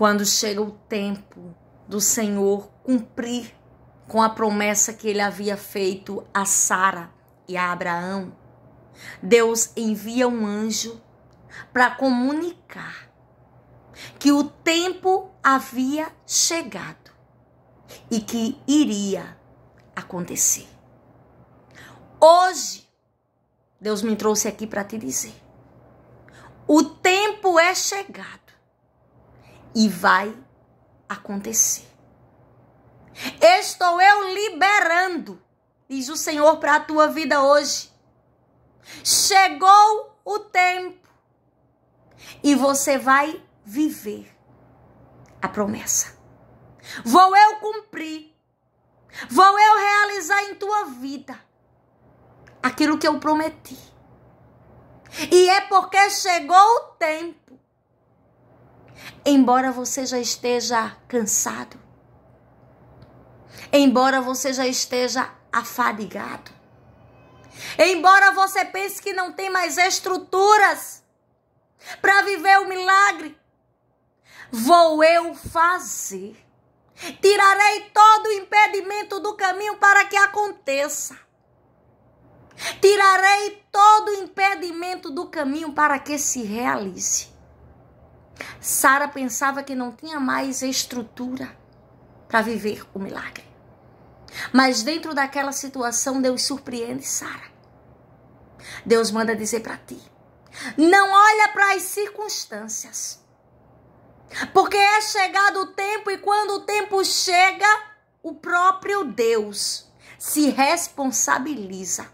quando chega o tempo do Senhor cumprir com a promessa que ele havia feito a Sara e a Abraão, Deus envia um anjo para comunicar que o tempo havia chegado e que iria acontecer. Hoje, Deus me trouxe aqui para te dizer: o tempo é chegado e vai acontecer. Estou eu liberando, diz o Senhor, para a tua vida hoje. Chegou o tempo e você vai viver a promessa. Vou eu cumprir, vou eu realizar em tua vida aquilo que eu prometi. E é porque chegou o tempo embora você já esteja cansado, embora você já esteja afadigado, embora você pense que não tem mais estruturas para viver o milagre, vou eu fazer. Tirarei todo o impedimento do caminho para que aconteça. Tirarei todo o impedimento do caminho para que se realize. Sara pensava que não tinha mais estrutura para viver o milagre. Mas dentro daquela situação, Deus surpreende Sara. Deus manda dizer para ti: não olha para as circunstâncias. Porque é chegado o tempo, e quando o tempo chega, o próprio Deus se responsabiliza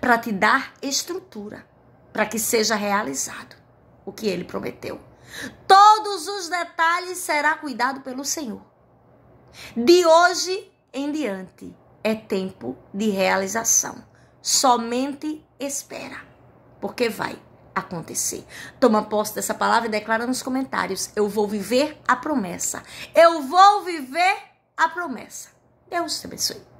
para te dar estrutura para que seja realizado o que ele prometeu. Todos os detalhes será cuidado pelo Senhor. De hoje em diante é tempo de realização. Somente espera, porque vai acontecer. Toma posse dessa palavra e declara nos comentários: eu vou viver a promessa. Eu vou viver a promessa. Deus te abençoe.